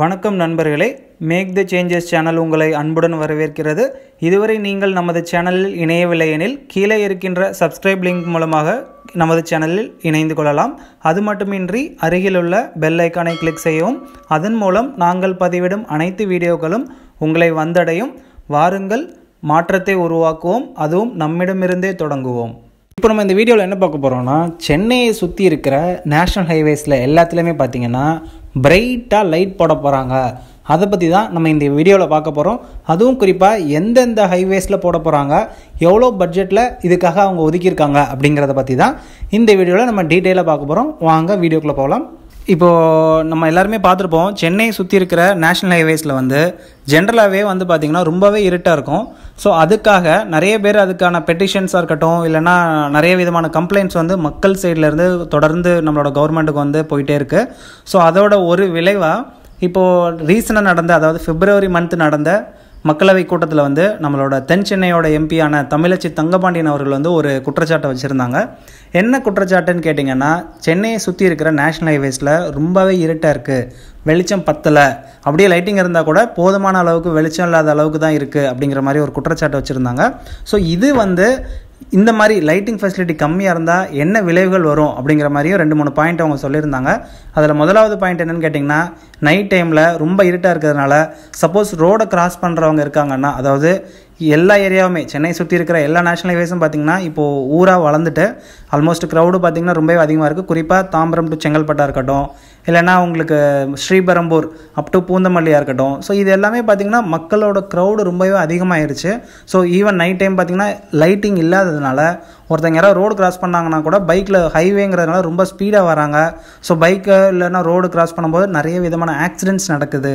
வணக்கம் நண்பர்களே make the changes channel உங்களை அன்புடன் வரவேற்கிறது இதுவரை நீங்கள் நமது சேனலில் இணையவில்லை எனில் கீழே இருக்கின்ற சப்ஸ்கிரைப் லிங்க் மூலமாக நமது சேனலில் இணைந்து கொள்ளலாம் அது மட்டுமின்றி அருகிலுள்ள பெல் ஐக்கானை கிளிக் செய்யவும் அதன் மூலம் நாங்கள் பதிவிடும் அனைத்து வீடியோக்களும் உங்களை வந்தடையும் வாருங்கள் மாற்றத்தை உருவாக்குவோம் அதுவும் நம்மிடமிருந்தே தொடங்குவோம் இப்போ நம்ம இந்த வீடியோவில் என்ன பார்க்க போகிறோம்னா சென்னையை சுற்றி இருக்கிற நேஷ்னல் ஹைவேஸில் எல்லாத்துலேயுமே பார்த்தீங்கன்னா பிரைட்டாக லைட் போட போகிறாங்க அதை பற்றி தான் நம்ம இந்த வீடியோவில் பார்க்க போகிறோம் அதுவும் குறிப்பாக எந்தெந்த ஹைவேஸில் போட போகிறாங்க எவ்வளோ பட்ஜெட்டில் இதுக்காக அவங்க ஒதுக்கியிருக்காங்க அப்படிங்கிறத பற்றி தான் இந்த வீடியோவில் நம்ம டீட்டெயிலாக பார்க்க போகிறோம் வாங்க வீடியோக்குள்ளே போகலாம் இப்போது நம்ம எல்லாருமே பார்த்துருப்போம் சென்னையை சுற்றி இருக்கிற நேஷ்னல் ஹைவேஸில் வந்து ஜென்ரலாகவே வந்து பார்த்திங்கன்னா ரொம்பவே இருட்டாக இருக்கும் ஸோ அதுக்காக நிறைய பேர் அதுக்கான பெட்டிஷன்ஸாக இருக்கட்டும் இல்லைனா நிறைய விதமான கம்ப்ளைண்ட்ஸ் வந்து மக்கள் சைட்லேருந்து தொடர்ந்து நம்மளோட கவர்மெண்ட்டுக்கு வந்து போயிட்டே இருக்குது ஸோ அதோட ஒரு விளைவாக இப்போது ரீசனாக நடந்த அதாவது பிப்ரவரி மந்த் நடந்த மக்களவை கூட்டத்தில் வந்து நம்மளோட தென் சென்னையோட எம்பியான தமிழச்சி தங்கபாண்டியன் அவர்கள் வந்து ஒரு குற்றச்சாட்டை வச்சுருந்தாங்க என்ன குற்றச்சாட்டுன்னு கேட்டிங்கன்னா சென்னையை சுற்றி இருக்கிற நேஷனல் ஹைவேஸில் ரொம்பவே இருட்டாக இருக்குது வெளிச்சம் பத்தலை அப்படியே லைட்டிங் இருந்தால் கூட போதுமான அளவுக்கு வெளிச்சம் இல்லாத அளவுக்கு தான் இருக்குது அப்படிங்கிற மாதிரி ஒரு குற்றச்சாட்டு வச்சுருந்தாங்க ஸோ இது வந்து இந்த மாதிரி லைட்டிங் ஃபெசிலிட்டி கம்மியாக இருந்தால் என்ன விளைவுகள் வரும் அப்படிங்கிற மாதிரியும் ரெண்டு மூணு பாயிண்ட் அவங்க சொல்லியிருந்தாங்க அதில் முதலாவது பாயிண்ட் என்னென்னு கேட்டிங்கன்னா நைட் டைமில் ரொம்ப இருட்டாக இருக்கிறதுனால சப்போஸ் ரோடை கிராஸ் பண்ணுறவங்க இருக்காங்கன்னா அதாவது எல்லா ஏரியாவுமே சென்னை சுற்றி இருக்கிற எல்லா நேஷனல் ஹைவேஸும் பார்த்திங்கன்னா இப்போது ஊராக வளர்ந்துட்டு ஆல்மோஸ்ட் க்ரௌடு பார்த்திங்கன்னா ரொம்பவே அதிகமாக இருக்குது குறிப்பாக தாம்பரம் டு செங்கல்பட்டாக இருக்கட்டும் இல்லைனா உங்களுக்கு ஸ்ரீபெரம்பூர் அப் டு பூந்தமல்லியாக இருக்கட்டும் ஸோ இது எல்லாமே பார்த்திங்கன்னா மக்களோட க்ரௌடு ரொம்பவே அதிகமாகிருச்சு ஸோ ஈவன் நைட் டைம் பார்த்திங்கன்னா லைட்டிங் இல்லாததுனால ஒருத்தங்க யாராவது ரோடு கிராஸ் பண்ணாங்கன்னா கூட பைக்கில் ஹைவேங்கிறதுனால ரொம்ப ஸ்பீடாக வராங்க ஸோ பைக்கு இல்லைன்னா ரோடு கிராஸ் பண்ணும்போது நிறைய விதமான ஆக்சிடென்ட்ஸ் நடக்குது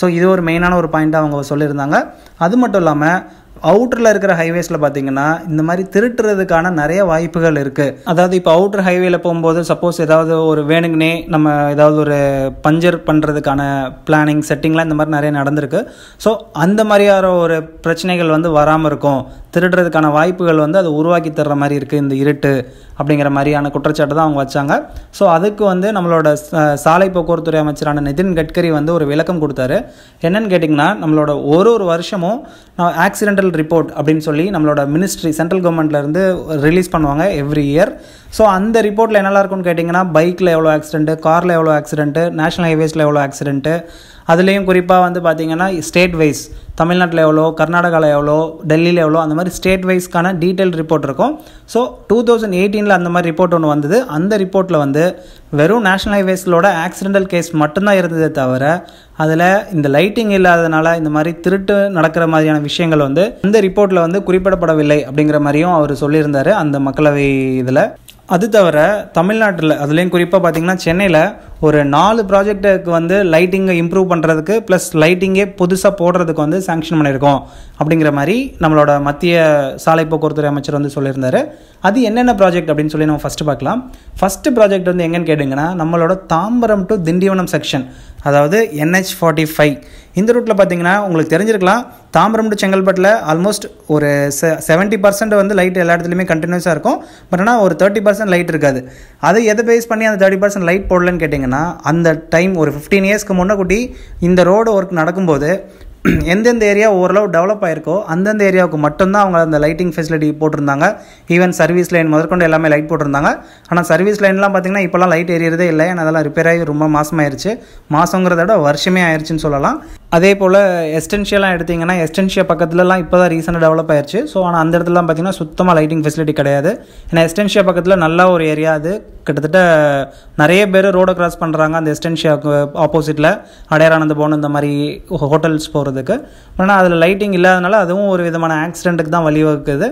ஸோ இது ஒரு மெயினான ஒரு பாயிண்ட்டாக அவங்க சொல்லியிருந்தாங்க அது மட்டும் இல்லாமல் அவுட்டரில் இருக்கிற ஹைவேஸில் பார்த்தீங்கன்னா இந்த மாதிரி திருட்டுறதுக்கான நிறைய வாய்ப்புகள் இருக்குது அதாவது இப்போ அவுட்டர் ஹைவேயில் போகும்போது சப்போஸ் ஏதாவது ஒரு வேணுங்கனே நம்ம ஏதாவது ஒரு பஞ்சர் பண்ணுறதுக்கான பிளானிங் செட்டிங்லாம் இந்த மாதிரி நிறைய நடந்திருக்கு ஸோ அந்த மாதிரியான ஒரு பிரச்சனைகள் வந்து வராமல் இருக்கும் திருடுறதுக்கான வாய்ப்புகள் வந்து அது உருவாக்கி தர்ற மாதிரி இருக்குது இந்த இருட்டு அப்படிங்கிற மாதிரியான குற்றச்சாட்டு தான் அவங்க வச்சாங்க ஸோ அதுக்கு வந்து நம்மளோட சாலை போக்குவரத்துறை அமைச்சரான நிதின் கட்கரி வந்து ஒரு விளக்கம் கொடுத்தாரு என்னன்னு கேட்டிங்கன்னா நம்மளோட ஒரு ஒரு வருஷமும் நான் ஆக்சிடென்டல் ரிப்போர்ட் அப்படின்னு சொல்லி நம்மளோட மினிஸ்ட்ரி சென்ட்ரல் கவர்மெண்ட்லேருந்து ரிலீஸ் பண்ணுவாங்க எவ்ரி இயர் ஸோ அந்த ரிப்போர்ட்டில் என்னெல்லாம் இருக்கும்னு கேட்டிங்கன்னா பைக்கில் எவ்வளோ ஆக்சிடென்ட்டு காரில் எவ்வளோ ஆக்சிடென்ட்டு நேஷனல் ஹைவேஸில் எவ்வளோ ஆக்சிடென்ட்டு அதுலேயும் குறிப்பாக வந்து பார்த்திங்கன்னா ஸ்டேட் வைஸ் தமிழ்நாட்டில் எவ்வளோ கர்நாடகாவில் எவ்வளோ டெல்லியில் எவ்வளோ அந்த மாதிரி ஸ்டேட் வைஸ்க்கான டீட்டெயில் ரிப்போர்ட் இருக்கும் ஸோ டூ தௌசண்ட் எயிட்டீனில் அந்த மாதிரி ரிப்போர்ட் ஒன்று வந்தது அந்த ரிப்போர்ட்டில் வந்து வெறும் நேஷனல் ஹைவேஸிலோட ஆக்சிடென்டல் கேஸ் மட்டும்தான் இருந்ததே தவிர அதில் இந்த லைட்டிங் இல்லாததுனால இந்த மாதிரி திருட்டு நடக்கிற மாதிரியான விஷயங்கள் வந்து இந்த ரிப்போர்ட்டில் வந்து குறிப்பிடப்படவில்லை அப்படிங்கிற மாதிரியும் அவர் சொல்லியிருந்தார் அந்த மக்களவை இதில் அது தவிர தமிழ்நாட்டில் அதுலேயும் குறிப்பாக பார்த்திங்கன்னா சென்னையில் ஒரு நாலு ப்ராஜெக்ட்டுக்கு வந்து லைட்டிங்கை இம்ப்ரூவ் பண்ணுறதுக்கு ப்ளஸ் லைட்டிங்கே புதுசாக போடுறதுக்கு வந்து சேங்ஷன் பண்ணியிருக்கோம் அப்படிங்கிற மாதிரி நம்மளோட மத்திய சாலை போக்குவரத்துறை அமைச்சர் வந்து சொல்லியிருந்தார் அது என்னென்ன ப்ராஜெக்ட் அப்படின்னு சொல்லி நம்ம ஃபஸ்ட்டு பார்க்கலாம் ஃபஸ்ட்டு ப்ராஜெக்ட் வந்து எங்கன்னு கேட்டிங்கன்னா நம்மளோட தாம்பரம் டு திண்டிவனம் செக்ஷன் அதாவது என்ஹெச் ஃபார்ட்டி ஃபைவ் இந்த ரூட்டில் பார்த்தீங்கன்னா உங்களுக்கு தெரிஞ்சிருக்கலாம் தாம்பரம் டு செங்கல்பட்டில் ஆல்மோஸ்ட் ஒரு செ செவன்ட்டி பர்சன்ட் வந்து லைட் எல்லா இடத்துலையுமே கண்டினியூஸாக இருக்கும் பட் ஆனால் ஒரு தேர்ட்டி பர்சன்ட் லைட் இருக்காது அதை எதை பேஸ் பண்ணி அந்த தேர்ட்டி பர்சன்ட் லைட் போடலன்னு கேட்டிங்கன்னா பார்த்தீங்கன்னா அந்த டைம் ஒரு ஃபிஃப்டீன் இயர்ஸ்க்கு முன்னக்குட்டி இந்த ரோடு ஒர்க் நடக்கும்போது எந்தெந்த ஏரியா ஓரளவு டெவலப் ஆகிருக்கோ அந்தந்த ஏரியாவுக்கு மட்டும்தான் அவங்க அந்த லைட்டிங் ஃபெசிலிட்டி போட்டிருந்தாங்க ஈவன் சர்வீஸ் லைன் முதற்கொண்டு எல்லாமே லைட் போட்டிருந்தாங்க ஆனால் சர்வீஸ் லைன்லாம் பார்த்திங்கன்னா இப்போலாம் லைட் எரியறதே இல்லை ஏன்னா அதெல்லாம் ரிப்பேர் ஆகி ரொம்ப மாதமாயிருச்சு மாதங்கிறத விட வருஷமே ஆயிடுச்சுன்னு சொல்லலாம் அதே போல் எஸ்டென்ஷியெலாம் எடுத்திங்கன்னா எஸ்டென்ஷியா பக்கத்துலலாம் இப்போ தான் ரீசெண்டாக டெவலப் ஆயிடுச்சு ஸோ ஆனால் அந்த இடத்துலலாம் பார்த்திங்கன்னா சுத்தமாக லைட்டிங் ஃபெசிலிட்டி கிடையாது ஏன்னா எஸ்டென்ஷியா பக்கத்தில் நல்ல ஒரு ஏரியா அது கிட்டத்தட்ட நிறைய பேர் ரோடை கிராஸ் பண்ணுறாங்க அந்த எஸ்டென்ஷியாவுக்கு ஆப்போசிட்டில் அடையாரானந்த போன இந்த மாதிரி ஹோட்டல்ஸ் போகிறதுக்கு ஆனால் அதில் லைட்டிங் இல்லாதனால அதுவும் ஒரு விதமான ஆக்சிடெண்ட்டுக்கு தான் வழிவகுக்குது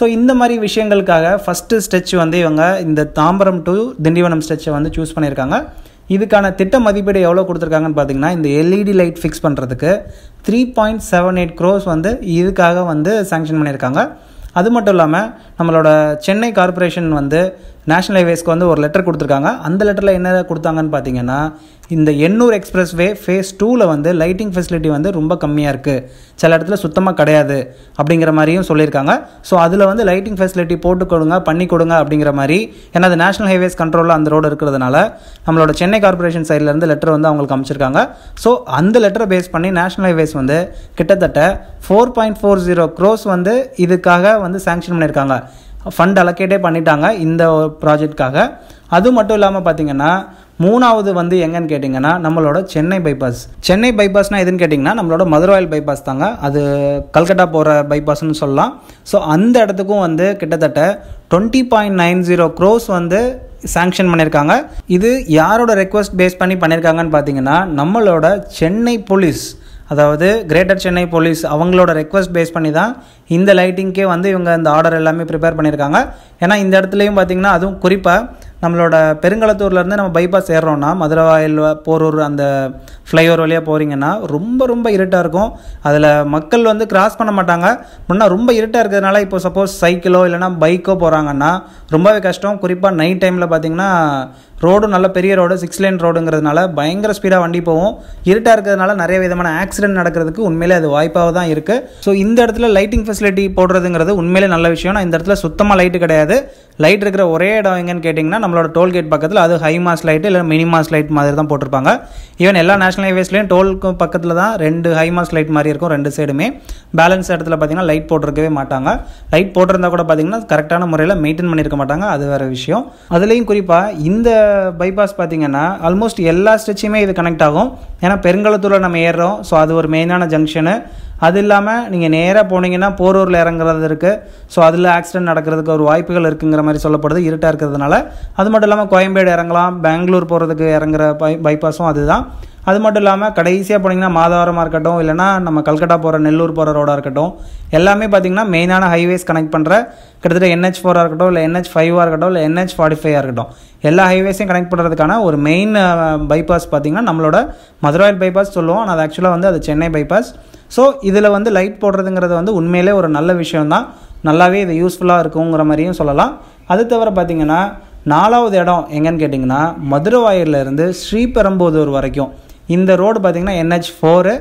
ஸோ இந்த மாதிரி விஷயங்களுக்காக ஃபஸ்ட்டு ஸ்டெச் வந்து இவங்க இந்த தாம்பரம் டு திண்டிவனம் ஸ்டெச்சை வந்து சூஸ் பண்ணியிருக்காங்க இதுக்கான திட்ட மதிப்பீடு எவ்வளோ கொடுத்துருக்காங்கன்னு பார்த்தீங்கன்னா இந்த எல்இடி லைட் ஃபிக்ஸ் பண்ணுறதுக்கு three point seven eight crore வந்து இதுக்காக வந்து சேங்ஷன் பண்ணியிருக்காங்க அது மட்டும் இல்லாமல் நம்மளோட சென்னை கார்பரேஷன் வந்து நேஷனல் ஹைவேஸ்க்கு வந்து ஒரு லெட்டர் கொடுத்துருக்காங்க அந்த லெட்டரில் என்ன கொடுத்தாங்கன்னு பார்த்தீங்கன்னா இந்த எண்ணூர் எக்ஸ்பிரஸ் வே ஃபேஸ் டூவில் வந்து லைட்டிங் ஃபெசிலிட்டி வந்து ரொம்ப கம்மியாக இருக்குது சில இடத்துல சுத்தமாக கிடையாது அப்படிங்கிற மாதிரியும் சொல்லியிருக்காங்க ஸோ அதில் வந்து லைட்டிங் ஃபெசிலிட்டி போட்டு கொடுங்க பண்ணி கொடுங்க அப்படிங்கிற மாதிரி ஏன்னா அது நேஷனல் ஹைவேஸ் கண்ட்ரோலில் அந்த ரோடு இருக்கிறதுனால நம்மளோட சென்னை கார்பரேஷன் சைட்லேருந்து லெட்டர் வந்து அவங்களுக்கு அமைச்சிருக்காங்க ஸோ அந்த லெட்டரை பேஸ் பண்ணி நேஷனல் ஹைவேஸ் வந்து கிட்டத்தட்ட four point four zero crore வந்து இதுக்காக வந்து சேங்ஷன் பண்ணியிருக்காங்க ஃபண்ட் அலோகேட்டே பண்ணிட்டாங்க இந்த ப்ராஜெக்ட்காக அது மட்டும் இல்லாமல் பார்த்தீங்கன்னா மூணாவது வந்து எங்கன்னு கேட்டிங்கன்னா நம்மளோட சென்னை பைபாஸ் சென்னை பைபாஸ்னால் எதுன்னு கேட்டிங்கன்னா நம்மளோட மதுரவாயில் பைபாஸ் தாங்க அது கல்கட்டா போகிற பைபாஸ்னு சொல்லலாம் ஸோ அந்த இடத்துக்கும் வந்து கிட்டத்தட்ட twenty point nine zero crore வந்து சாங்ஷன் பண்ணியிருக்காங்க இது யாரோட ரெக்வஸ்ட் பேஸ் பண்ணி பண்ணியிருக்காங்கன்னு பார்த்தீங்கன்னா நம்மளோட சென்னை போலீஸ் அதாவது கிரேட்டர் சென்னை போலீஸ் அவங்களோட ரெக்வஸ்ட் பேஸ் பண்ணி தான் இந்த லைட்டிங்க்கே வந்து இவங்க இந்த ஆர்டர் எல்லாமே ப்ரிப்பேர் பண்ணியிருக்காங்க ஏன்னா இந்த இடத்துலையும் பார்த்திங்கன்னா அதுவும் குறிப்பாக நம்மளோட பெருங்கலத்தூர்லேருந்து நம்ம பைபாஸ் மதுரை வாயில் போரூர் அந்த ஃப்ளைஓவர் வழியாக போகிறீங்கன்னா ரொம்ப ரொம்ப இருட்டாக இருக்கும் அதில் மக்கள் வந்து கிராஸ் பண்ண மாட்டாங்க முன்னே ரொம்ப இருட்டாக இருக்கிறதுனால இப்போ சப்போஸ் சைக்கிளோ இல்லைனா பைக்கோ போகிறாங்கன்னா ரொம்பவே கஷ்டம் குறிப்பாக நைட் டைமில் பார்த்திங்கன்னா ரோடும் நல்ல பெரிய ரோடு சிக்ஸ் லேன் ரோடுங்கிறதுனால பயங்கர ஸ்பீடாக வண்டி போகும் இருட்டாக இருக்கிறதுனால நிறைய விதமான ஆக்சிடென்ட் நடக்கிறதுக்கு உண்மையிலே அது வாய்ப்பாக தான் இருக்குது ஸோ இந்த இடத்துல லைட்டிங் ஃபெசிலிட்டி போடுறதுங்கிறது உண்மையிலே நல்ல விஷயம் நான் இந்த இடத்துல சுத்தமாக லைட்டு கிடையாது லைட் இருக்கிற ஒரே இடம் எங்கன்னு கேட்டிங்கன்னா நம்மளோட டோல்கேட் பக்கத்தில் அது ஹை மாஸ் லைட்டு இல்லை மினி மாஸ் லைட் மாதிரி தான் போட்டிருப்பாங்க ஈவன் எல்லா நேஷனல் ஹைவேஸ்லேயும் டோலுக்கு பக்கத்தில் தான் ரெண்டு ஹை மாஸ் லைட் மாதிரி இருக்கும் ரெண்டு சைடுமே பேலன்ஸ் இடத்துல பார்த்தீங்கன்னா லைட் போட்டிருக்கவே மாட்டாங்க லைட் போட்டிருந்தா கூட பார்த்தீங்கன்னா கரெக்டான முறையில் மெயின்டைன் பண்ணியிருக்க மாட்டாங்க அது வேறு விஷயம் அதுலேயும் குறிப்பாக இந்த பைபாஸ் பார்த்தீங்கன்னா ஆல்மோஸ்ட் எல்லா ஸ்ட்ரெச்சுமே இது கனெக்ட் ஆகும் ஏன்னா பெருங்கலத்தூரில் நம்ம ஏறுறோம் ஸோ அது ஒரு மெயினான ஜங்ஷனு அது இல்லாமல் நீங்கள் நேராக போனீங்கன்னா போரூரில் இறங்குறது இருக்குது ஸோ அதில் ஆக்சிடென்ட் நடக்கிறதுக்கு ஒரு வாய்ப்புகள் இருக்குங்கிற மாதிரி சொல்லப்படுது இருட்டாக இருக்கிறதுனால அது மட்டும் இல்லாமல் கோயம்பேடு இறங்கலாம் பெங்களூர் போகிறதுக்கு இறங்குற பை பைபாஸும் அதுதான் அது மட்டும் இல்லாமல் கடைசியாக போனீங்கன்னா மாதவரமாக இருக்கட்டும் இல்லைனா நம்ம கல்கட்டா போகிற நெல்லூர் போகிற ரோடாக இருக்கட்டும் எல்லாமே பார்த்திங்கன்னா மெயினான ஹைவேஸ் கனெக்ட் பண்ணுற கிட்டத்தட்ட என்ஹெச் ஃபோராக இருக்கட்டும் இல்லை என்ஹெச் ஃபைவாக இருக்கட்டும் இல்லை என்ஹெச் ஃபார்ட்டி ஃபைவாக இருக்கட்டும் எல்லா ஹைவேஸையும் கனெக்ட் பண்ணுறதுக்கான ஒரு மெயின் பைபாஸ் பார்த்திங்கன்னா நம்மளோட மதுராயில் பைபாஸ் சொல்லுவோம் ஆனால் அது ஆக்சுவலாக வந்து அது சென்னை பைபாஸ் ஸோ இதில் வந்து லைட் போடுறதுங்கிறது வந்து உண்மையிலே ஒரு நல்ல விஷயம்தான் நல்லாவே இது யூஸ்ஃபுல்லாக இருக்குங்கிற மாதிரியும் சொல்லலாம் அது தவிர பார்த்திங்கன்னா நாலாவது இடம் எங்கன்னு கேட்டிங்கன்னா மதுரவாயிலிருந்து ஸ்ரீபெரும்புதூர் வரைக்கும் இந்த ரோடு பார்த்திங்கன்னா என்ஹெச் ஃபோரு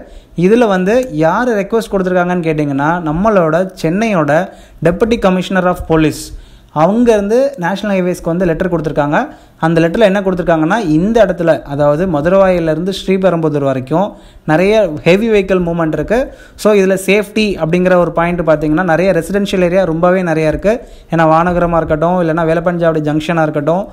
இதில் வந்து யார் ரெக்வஸ்ட் கொடுத்துருக்காங்கன்னு கேட்டிங்கன்னா நம்மளோட சென்னையோட டெப்புட்டி கமிஷனர் ஆஃப் போலீஸ் அவங்க இருந்து நேஷ்னல் ஹைவேஸ்க்கு வந்து லெட்டர் கொடுத்துருக்காங்க அந்த லெட்டரில் என்ன கொடுத்துருக்காங்கன்னா இந்த இடத்துல அதாவது மதுரவாயிலேருந்து ஸ்ரீபெரும்புதூர் வரைக்கும் நிறைய ஹெவி வெஹிக்கிள் மூவ்மெண்ட் இருக்குது ஸோ இதில் சேஃப்டி அப்படிங்கிற ஒரு பாயிண்ட் பார்த்தீங்கன்னா நிறைய ரெசிடென்ஷியல் ஏரியா ரொம்பவே நிறையா இருக்குது ஏன்னா வானகரமாக இருக்கட்டும் இல்லைனா வேலப்பஞ்சாவடி ஜங்ஷனாக இருக்கட்டும்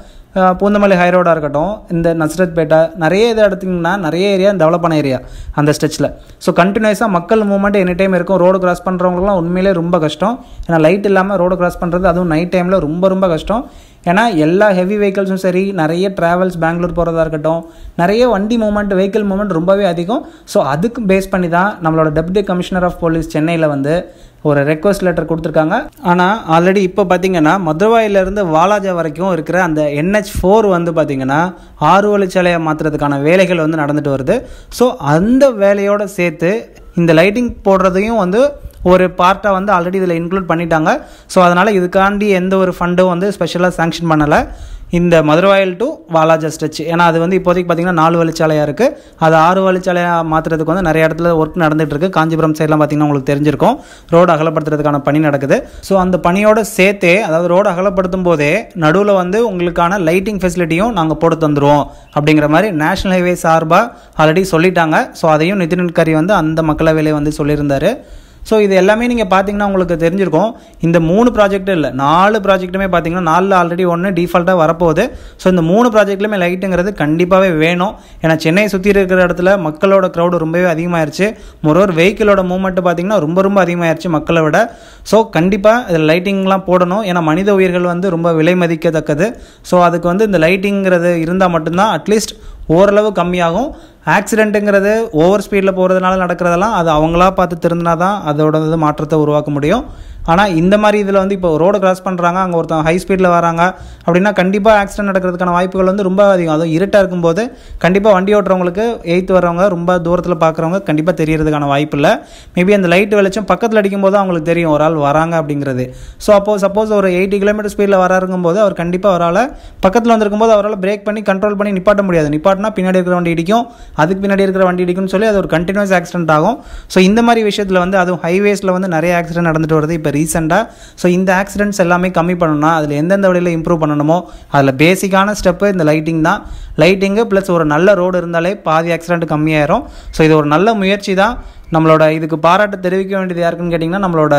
பூந்தமல்லி ஹை ரோடாக இருக்கட்டும் இந்த நசரத் பேட்டா நிறைய இதை எடுத்திங்கன்னா நிறைய ஏரியா டெவலப்பான ஏரியா அந்த ஸ்டெச்சில் ஸோ கண்டினியூஸாக மக்கள் மூவ்மெண்ட் எனி டைம் இருக்கும் ரோடு கிராஸ் பண்ணுறவங்களுக்குலாம் உண்மையிலே ரொம்ப கஷ்டம் ஏன்னா லைட் இல்லாமல் ரோடு கிராஸ் பண்ணுறது அதுவும் நைட் டைமில் ரொம்ப ரொம்ப கஷ்டம் ஏன்னா எல்லா ஹெவி வெஹிக்கல்ஸும் சரி நிறைய ட்ராவல்ஸ் பெங்களூர் போகிறதா இருக்கட்டும் நிறைய வண்டி மூமெண்ட் வெஹிக்கிள் மூமெண்ட் ரொம்பவே அதிகம் ஸோ அதுக்கு பேஸ் பண்ணி தான் நம்மளோட டெப்டி கமிஷனர் ஆஃப் போலீஸ் சென்னையில் வந்து ஒரு ரெக்வஸ்ட் லெட்டர் கொடுத்துருக்காங்க ஆனால் ஆல்ரெடி இப்போ பார்த்தீங்கன்னா மதுரவாயிலிருந்து வாலாஜா வரைக்கும் இருக்கிற அந்த என்ஹெச் ஃபோர் வந்து பார்த்திங்கன்னா ஆறு வழிச்சாலையை மாற்றுறதுக்கான வேலைகள் வந்து நடந்துட்டு வருது ஸோ அந்த வேலையோடு சேர்த்து இந்த லைட்டிங் போடுறதையும் வந்து ஒரு பார்ட்டாக வந்து ஆல்ரெடி இதில் இன்க்ளூட் பண்ணிட்டாங்க ஸோ அதனால் இதுக்காண்டி எந்த ஒரு ஃபண்டும் வந்து ஸ்பெஷலாக சேங்ஷன் பண்ணலை இந்த மதுரவாயல் டு வாலாஜா ஸ்ட்ரெச் ஏன்னா அது வந்து இப்போதைக்கு பார்த்திங்கன்னா நாலு வழிச்சாலையாக இருக்குது அது ஆறு வழிச்சாலையாக மாற்றுறதுக்கு வந்து நிறைய இடத்துல ஒர்க் இருக்குது காஞ்சிபுரம் சைட்லாம் பார்த்திங்கன்னா உங்களுக்கு தெரிஞ்சிருக்கும் ரோடு அகலப்படுத்துறதுக்கான பணி நடக்குது ஸோ அந்த பணியோட சேர்த்தே அதாவது ரோடு அகலப்படுத்தும் போதே நடுவில் வந்து உங்களுக்கான லைட்டிங் ஃபெசிலிட்டியும் நாங்கள் போட்டு தந்துடுவோம் அப்படிங்கிற மாதிரி நேஷனல் ஹைவே சார்பாக ஆல்ரெடி சொல்லிட்டாங்க ஸோ அதையும் நிதின் கட்கரி வந்து அந்த மக்களவையிலே வந்து சொல்லியிருந்தார் ஸோ இது எல்லாமே நீங்கள் பார்த்தீங்கன்னா உங்களுக்கு தெரிஞ்சிருக்கும் இந்த மூணு ப்ராஜெக்ட்டும் இல்லை நாலு ப்ராஜெக்ட்டுமே பார்த்தீங்கன்னா நாலில் ஆல்ரெடி ஒன்று டிஃபால்ட்டாக வரப்போகுது ஸோ இந்த மூணு ப்ராஜெக்ட்லையுமே லைட்டுங்கிறது கண்டிப்பாகவே வேணும் ஏன்னா சென்னை சுற்றி இருக்கிற இடத்துல மக்களோட க்ரௌடு ரொம்பவே அதிகமாகிருச்சு மொரோர் வெஹிக்கிளோட மூவ்மெண்ட் பார்த்தீங்கன்னா ரொம்ப ரொம்ப அதிகமாகிருச்சு மக்களை விட ஸோ கண்டிப்பாக இதில் லைட்டிங்லாம் போடணும் ஏன்னா மனித உயிர்கள் வந்து ரொம்ப விலை மதிக்கத்தக்கது ஸோ அதுக்கு வந்து இந்த லைட்டிங்கிறது இருந்தால் மட்டும்தான் அட்லீஸ்ட் ஓரளவு கம்மியாகும் ஆக்சிடெண்ட்டுங்கிறது ஓவர் ஸ்பீடில் போகிறதுனால நடக்கிறதெல்லாம் அது அவங்களா பார்த்து திருந்தினா தான் அதோட மாற்றத்தை உருவாக்க முடியும் ஆனால் இந்த மாதிரி இதில் வந்து இப்போ ரோடு கிராஸ் பண்ணுறாங்க அங்கே ஒருத்தன் ஹை ஸ்பீடில் வராங்க அப்படின்னா கண்டிப்பாக ஆக்சிடென்ட் நடக்கிறதுக்கான வாய்ப்புகள் வந்து ரொம்ப அதிகம் அதுவும் இருட்டாக இருக்கும்போது கண்டிப்பாக வண்டி ஓட்டுறவங்களுக்கு எய்த்து வரவங்க ரொம்ப தூரத்தில் பார்க்குறவங்க கண்டிப்பாக தெரியறதுக்கான வாய்ப்பு இல்லை மேபி அந்த லைட் வெளிச்சம் பக்கத்தில் அடிக்கும்போது அவங்களுக்கு தெரியும் ஒரு ஆள் வராங்க அப்படிங்கிறது ஸோ அப்போது சப்போஸ் ஒரு எயிட்டி கிலோமீட்டர் ஸ்பீடில் வராருங்கும் போது அவர் கண்டிப்பாக அவரால் பக்கத்தில் வந்திருக்கும்போது அவரால் பிரேக் பண்ணி கண்ட்ரோல் பண்ணி நிப்பாட்ட முடியாது நிப்பாட்டினா பின்னாடி இருக்கிற வண்டி இடிக்கும் அதுக்கு பின்னாடி இருக்கிற வண்டி இடிக்கும்னு சொல்லி அது ஒரு கண்டினியூஸ் ஆக்சிடென்ட் ஆகும் ஸோ இந்த மாதிரி விஷயத்தில் வந்து அதுவும் ஹைவேஸில் வந்து நிறைய ஆக்சிடென்ட் நடந்துட்டு வருது இப்போ ரீசெண்டாக ஸோ இந்த ஆக்சிடென்ட்ஸ் எல்லாமே கம்மி பண்ணணும்னா அதில் எந்தெந்த வழியில் இம்ப்ரூவ் பண்ணணுமோ அதில் பேசிக்கான ஸ்டெப்பு இந்த லைட்டிங் தான் லைட்டிங்கு ப்ளஸ் ஒரு நல்ல ரோடு இருந்தாலே பாதி ஆக்சிடென்ட் கம்மியாயிரும் ஸோ இது ஒரு நல்ல முயற்சி தான் நம்மளோட இதுக்கு பாராட்டு தெரிவிக்க வேண்டியது யாருக்குன்னு கேட்டிங்கன்னா நம்மளோட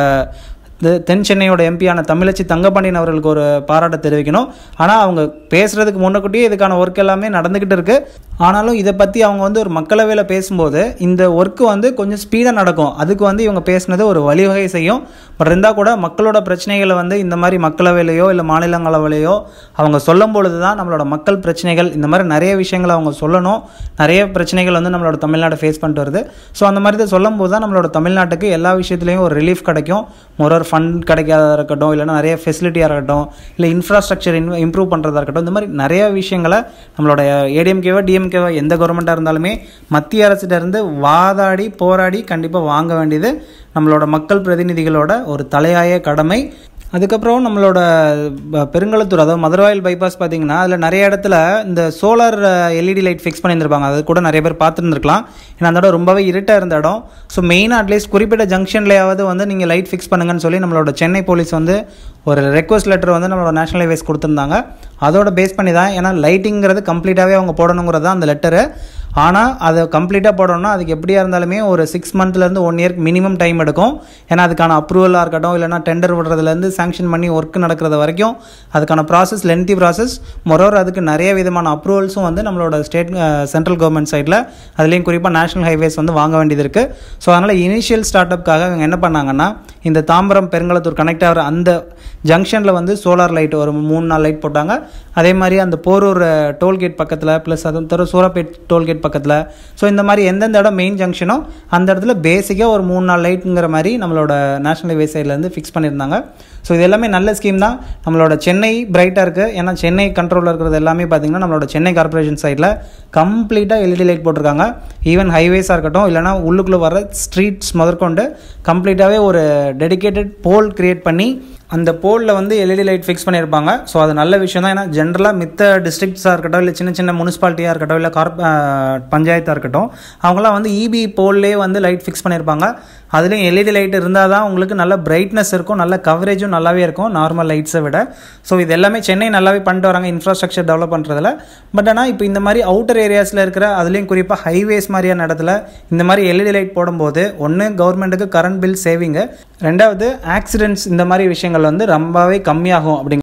தென் சென்னையோட எம்பியான தமிழச்சி தங்கப்பாண்டியன் அவர்களுக்கு ஒரு பாராட்டை தெரிவிக்கணும் ஆனால் அவங்க பேசுகிறதுக்கு முன்னக்கூட்டியே இதுக்கான ஒர்க் எல்லாமே நடந்துக்கிட்டு இருக்குது ஆனாலும் இதை பற்றி அவங்க வந்து ஒரு மக்களவையில் பேசும்போது இந்த ஒர்க்கு வந்து கொஞ்சம் ஸ்பீடாக நடக்கும் அதுக்கு வந்து இவங்க பேசுனது ஒரு வழிவகை செய்யும் பட் இருந்தால் கூட மக்களோட பிரச்சனைகளை வந்து இந்த மாதிரி மக்களவையிலையோ இல்லை மாநிலங்களவையிலையோ அவங்க சொல்லும் பொழுது தான் நம்மளோட மக்கள் பிரச்சனைகள் இந்த மாதிரி நிறைய விஷயங்களை அவங்க சொல்லணும் நிறைய பிரச்சனைகள் வந்து நம்மளோட தமிழ்நாடு ஃபேஸ் பண்ணிட்டு வருது ஸோ அந்த மாதிரி சொல்லும் போது தான் நம்மளோட தமிழ்நாட்டுக்கு எல்லா விஷயத்துலேயும் ஒரு ரிலீஃப் கிடைக்கும் ஒரு ஃபண்ட் கிடைக்காததாக இருக்கட்டும் இல்லைனா நிறைய ஃபெசிலிட்டியாக இருக்கட்டும் இல்லை இன்ஃப்ராஸ்ட்ரக்சர் இன் இம்ப்ரூவ் பண்ணுறதா இருக்கட்டும் இந்த மாதிரி நிறைய விஷயங்களை நம்மளோட ஏடிஎம்கேவோ டிஎம்கேவோ எந்த கவர்மெண்ட்டாக இருந்தாலுமே மத்திய இருந்து வாதாடி போராடி கண்டிப்பாக வாங்க வேண்டியது நம்மளோட மக்கள் பிரதிநிதிகளோட ஒரு தலையாய கடமை அதுக்கப்புறம் நம்மளோட பெருங்கலத்தூர் அதாவது மதுரவாயில் பைபாஸ் பார்த்தீங்கன்னா அதில் நிறைய இடத்துல இந்த சோலார் எல்இடி லைட் ஃபிக்ஸ் பண்ணியிருந்திருப்பாங்க அது கூட நிறைய பேர் பார்த்துருந்துருக்கலாம் ஏன்னா அந்த இடம் ரொம்பவே இருட்டாக இருந்த இடம் ஸோ மெயினாக அட்லீஸ்ட் குறிப்பிட்ட ஜங்ஷன்லையாவது வந்து நீங்கள் லைட் ஃபிக்ஸ் பண்ணுங்கன்னு சொல்லி நம்மளோட சென்னை போலீஸ் வந்து ஒரு ரெக்வஸ்ட் லெட்டர் வந்து நம்மளோட நேஷனல் ஹைவேஸ் கொடுத்துருந்தாங்க அதோட பேஸ் பண்ணி தான் ஏன்னா லைட்டிங்கிறது கம்ப்ளீட்டாகவே அவங்க போடணுங்கிறது தான் அந்த லெட்டரு ஆனால் அதை கம்ப்ளீட்டாக போடணும்னா அதுக்கு எப்படியா இருந்தாலுமே ஒரு சிக்ஸ் மந்த்லேருந்து ஒன் இயர்க்கு மினிமம் டைம் எடுக்கும் ஏன்னா அதுக்கான அப்ரூவலாக இருக்கட்டும் இல்லைனா டெண்டர் விடுறதுலேருந்து சேங்ஷன் பண்ணி ஒர்க் நடக்கிறது வரைக்கும் அதுக்கான ப்ராசஸ் லென்த்தி ப்ராசஸ் மொரோர் அதுக்கு நிறைய விதமான அப்ரூவல்ஸும் வந்து நம்மளோட ஸ்டேட் சென்ட்ரல் கவர்மெண்ட் சைடில் அதுலேயும் குறிப்பாக நேஷனல் ஹைவேஸ் வந்து வாங்க வேண்டியது இருக்குது ஸோ அதனால் இனிஷியல் ஸ்டார்ட் அப்புக்காக அவங்க என்ன பண்ணாங்கன்னா இந்த தாம்பரம் பெருங்கலத்தூர் கனெக்ட் ஆகிற அந்த ஜங்ஷனில் வந்து சோலார் லைட் ஒரு மூணு நாள் லைட் போட்டாங்க அதே மாதிரி அந்த போரூர் டோல்கேட் பக்கத்தில் ப்ளஸ் அது தர சூரப்பேட் டோல்கேட் பக்கத்தில் ஸோ இந்த மாதிரி எந்தெந்த இடம் மெயின் ஜங்ஷனோ அந்த இடத்துல பேசிக்காக ஒரு மூணு நாள் லைட்டுங்கிற மாதிரி நம்மளோட நேஷனல் ஹைவே சைட்லேருந்து ஃபிக்ஸ் பண்ணியிருந்தாங்க ஸோ இது எல்லாமே நல்ல ஸ்கீம் தான் நம்மளோட சென்னை பிரைட்டாக இருக்குது ஏன்னா சென்னை கண்ட்ரோலில் இருக்கிறது எல்லாமே பார்த்திங்கன்னா நம்மளோட சென்னை கார்பரேஷன் சைடில் கம்ப்ளீட்டாக எல்இடி லைட் போட்டிருக்காங்க ஈவன் ஹைவேஸாக இருக்கட்டும் இல்லைனா உள்ளுக்குள்ளே வர ஸ்ட்ரீட்ஸ் முதற்கொண்டு கம்ப்ளீட்டாகவே ஒரு டெடிக்கேட்டட் போல் க்ரியேட் பண்ணி அந்த போலில் வந்து எல்இடி லைட் ஃபிக்ஸ் பண்ணியிருப்பாங்க ஸோ அது நல்ல விஷயம் தான் ஏன்னா ஜென்ரலாக மித்த டிஸ்ட்ரிக்ட்ஸாக இருக்கட்டும் இல்லை சின்ன சின்ன முனிசிபாலிட்டியாக இருக்கட்டும் இல்லை கார்ப் பஞ்சாயத்தாக இருக்கட்டும் அவங்களாம் வந்து இபி e போல்லே வந்து லைட் ஃபிக்ஸ் பண்ணியிருப்பாங்க அதுலேயும் எல்இடி லைட் இருந்தால் தான் உங்களுக்கு நல்ல பிரைட்னஸ் இருக்கும் நல்ல கவரேஜும் நல்லாவே இருக்கும் நார்மல் லைட்ஸை விட ஸோ இது எல்லாமே சென்னை நல்லாவே பண்ணிட்டு வராங்க இன்ஃப்ராஸ்ட்ரக்சர் டெவலப் பண்ணுறதுல பட் ஆனால் இப்போ இந்த மாதிரி அவுட்டர் ஏரியாஸில் இருக்கிற அதுலேயும் குறிப்பாக ஹைவேஸ் மாதிரியான இடத்துல இந்த மாதிரி எல்இடி லைட் போடும்போது ஒன்று கவர்மெண்ட்டுக்கு கரண்ட் பில் சேவிங்கு ரெண்டாவது ஆக்சிடென்ட்ஸ் இந்த மாதிரி விஷயங்கள் விஷயங்கள் வந்து ரொம்பவே கம்மியாகும் அப்படிங்க